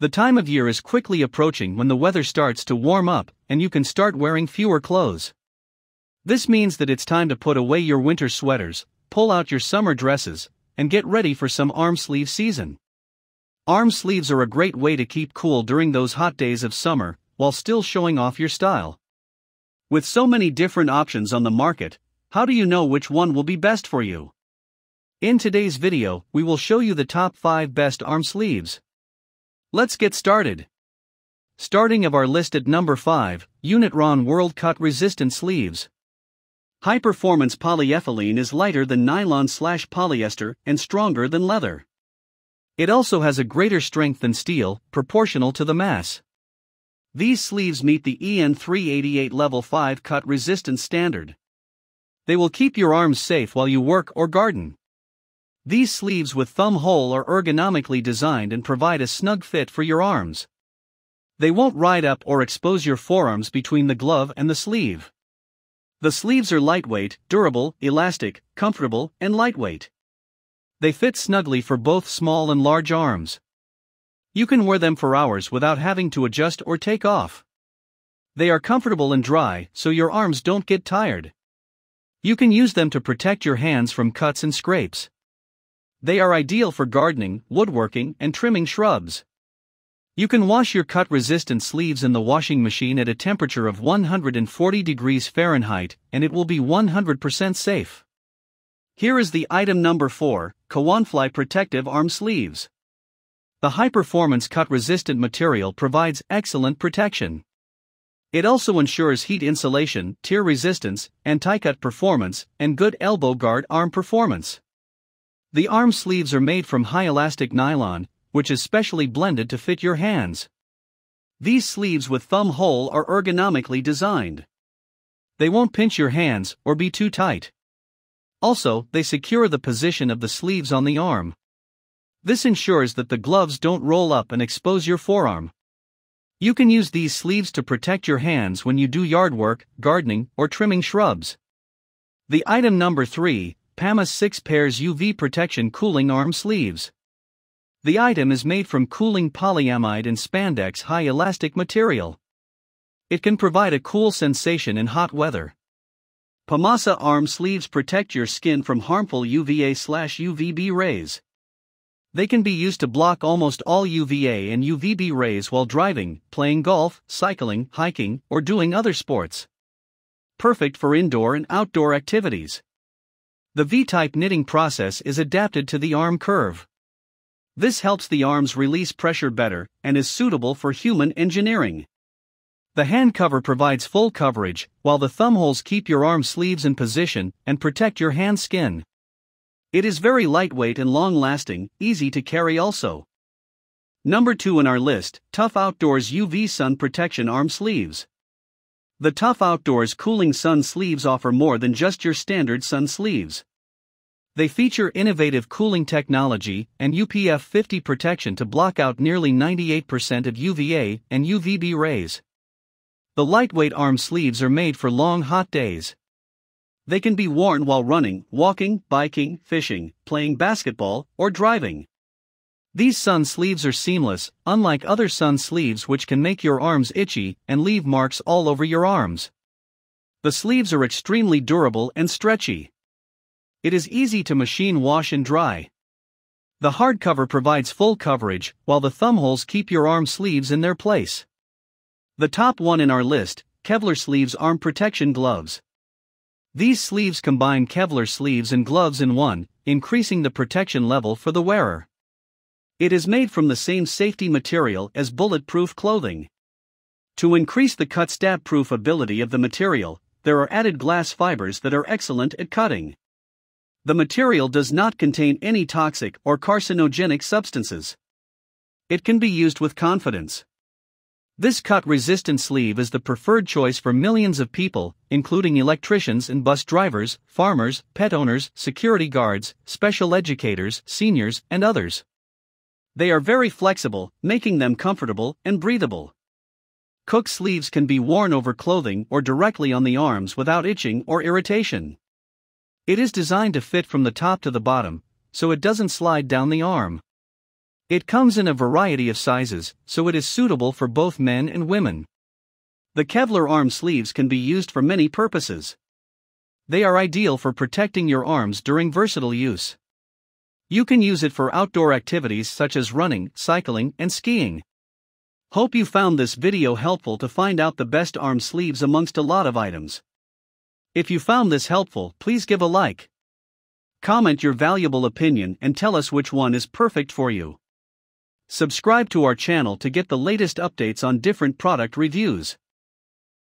The time of year is quickly approaching when the weather starts to warm up and you can start wearing fewer clothes. This means that it's time to put away your winter sweaters, pull out your summer dresses, and get ready for some arm sleeve season. Arm sleeves are a great way to keep cool during those hot days of summer while still showing off your style. With so many different options on the market, how do you know which one will be best for you? In today's video, we will show you the top 5 best arm sleeves. Let's get started. Starting of our list at number 5, Unitron World Cut Resistant Sleeves. High performance polyethylene is lighter than nylon slash polyester and stronger than leather. It also has a greater strength than steel, proportional to the mass. These sleeves meet the EN388 Level 5 cut resistance standard. They will keep your arms safe while you work or garden. These sleeves with thumb hole are ergonomically designed and provide a snug fit for your arms. They won't ride up or expose your forearms between the glove and the sleeve. The sleeves are lightweight, durable, elastic, comfortable, and lightweight. They fit snugly for both small and large arms. You can wear them for hours without having to adjust or take off. They are comfortable and dry, so your arms don't get tired. You can use them to protect your hands from cuts and scrapes. They are ideal for gardening, woodworking, and trimming shrubs. You can wash your cut resistant sleeves in the washing machine at a temperature of 140 degrees Fahrenheit and it will be 100% safe. Here is the item number 4 Kawanfly Protective Arm Sleeves. The high performance cut resistant material provides excellent protection. It also ensures heat insulation, tear resistance, anti cut performance, and good elbow guard arm performance. The arm sleeves are made from high elastic nylon, which is specially blended to fit your hands. These sleeves with thumb hole are ergonomically designed. They won't pinch your hands or be too tight. Also, they secure the position of the sleeves on the arm. This ensures that the gloves don't roll up and expose your forearm. You can use these sleeves to protect your hands when you do yard work, gardening, or trimming shrubs. The item number 3 PAMA 6 Pairs UV Protection Cooling Arm Sleeves. The item is made from cooling polyamide and spandex high elastic material. It can provide a cool sensation in hot weather. PAMASA arm sleeves protect your skin from harmful UVA UVB rays. They can be used to block almost all UVA and UVB rays while driving, playing golf, cycling, hiking, or doing other sports. Perfect for indoor and outdoor activities. The V-type knitting process is adapted to the arm curve. This helps the arms release pressure better and is suitable for human engineering. The hand cover provides full coverage, while the thumbholes keep your arm sleeves in position and protect your hand skin. It is very lightweight and long lasting, easy to carry also. Number 2 in our list Tough Outdoors UV Sun Protection Arm Sleeves. The Tough Outdoors Cooling Sun Sleeves offer more than just your standard sun sleeves. They feature innovative cooling technology and UPF 50 protection to block out nearly 98% of UVA and UVB rays. The lightweight arm sleeves are made for long hot days. They can be worn while running, walking, biking, fishing, playing basketball, or driving. These sun sleeves are seamless, unlike other sun sleeves which can make your arms itchy and leave marks all over your arms. The sleeves are extremely durable and stretchy. It is easy to machine wash and dry. The hardcover provides full coverage, while the thumbholes keep your arm sleeves in their place. The top one in our list, Kevlar Sleeves Arm Protection Gloves. These sleeves combine Kevlar sleeves and gloves in one, increasing the protection level for the wearer. It is made from the same safety material as bulletproof clothing. To increase the cut stab proof ability of the material, there are added glass fibers that are excellent at cutting. The material does not contain any toxic or carcinogenic substances. It can be used with confidence. This cut resistant sleeve is the preferred choice for millions of people, including electricians and bus drivers, farmers, pet owners, security guards, special educators, seniors, and others. They are very flexible, making them comfortable and breathable. Cook sleeves can be worn over clothing or directly on the arms without itching or irritation. It is designed to fit from the top to the bottom, so it doesn't slide down the arm. It comes in a variety of sizes, so it is suitable for both men and women. The Kevlar arm sleeves can be used for many purposes. They are ideal for protecting your arms during versatile use. You can use it for outdoor activities such as running, cycling, and skiing. Hope you found this video helpful to find out the best arm sleeves amongst a lot of items. If you found this helpful, please give a like. Comment your valuable opinion and tell us which one is perfect for you. Subscribe to our channel to get the latest updates on different product reviews.